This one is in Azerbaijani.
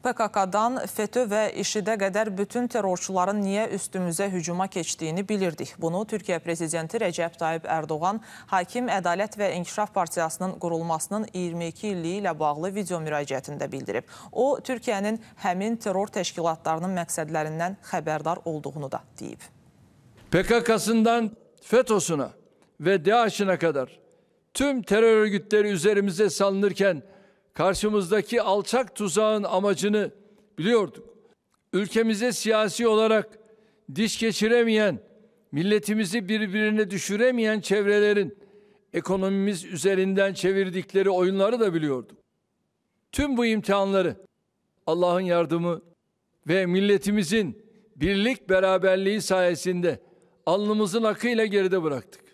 PKK-dan FETÖ və IŞİD-ə qədər bütün terrorçuların niyə üstümüzə hücuma keçdiyini bilirdik. Bunu Türkiyə Prezidenti Rəcəb Tayyib Ərdoğan Hakim Ədalət və İnkişaf Partiyasının qurulmasının 22 illiyi ilə bağlı video müraciətində bildirib. O, Türkiyənin həmin terror təşkilatlarının məqsədlərindən xəbərdar olduğunu da deyib. PKK'sından FETÖ'suna ve DAEŞ'ine kadar tüm terör örgütleri üzerimize salınırken karşımızdaki alçak tuzağın amacını biliyorduk. Ülkemize siyasi olarak diş geçiremeyen, milletimizi birbirine düşüremeyen çevrelerin ekonomimiz üzerinden çevirdikleri oyunları da biliyorduk. Tüm bu imtihanları Allah'ın yardımı ve milletimizin birlik beraberliği sayesinde alnımızın akıyla geride bıraktık.